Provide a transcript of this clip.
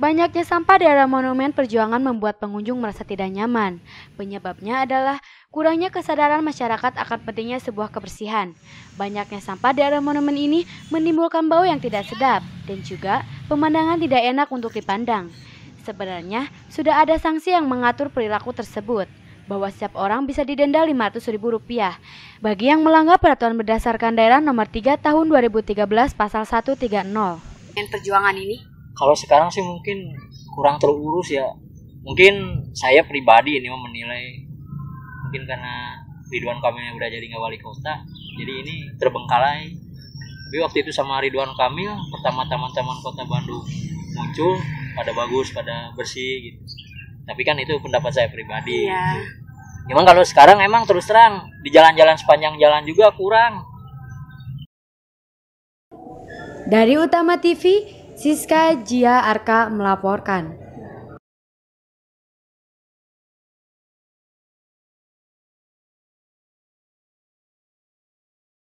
Banyaknya sampah di area monumen perjuangan membuat pengunjung merasa tidak nyaman. Penyebabnya adalah kurangnya kesadaran masyarakat akan pentingnya sebuah kebersihan. Banyaknya sampah di area monumen ini menimbulkan bau yang tidak sedap dan juga pemandangan tidak enak untuk dipandang. Sebenarnya sudah ada sanksi yang mengatur perilaku tersebut bahwa setiap orang bisa didenda ribu rupiah bagi yang melanggar peraturan berdasarkan daerah nomor 3 tahun 2013 pasal 130. Perjuangan ini kalau sekarang sih mungkin kurang terurus ya mungkin saya pribadi ini mau menilai mungkin karena Ridwan Kamil yang udah jadi nggak wali kota jadi ini terbengkalai tapi waktu itu sama Ridwan Kamil pertama taman-taman kota Bandung muncul pada bagus pada bersih gitu tapi kan itu pendapat saya pribadi iya. gitu. emang kalau sekarang emang terus terang di jalan-jalan sepanjang jalan juga kurang dari Utama TV Siska Jia Arka melaporkan.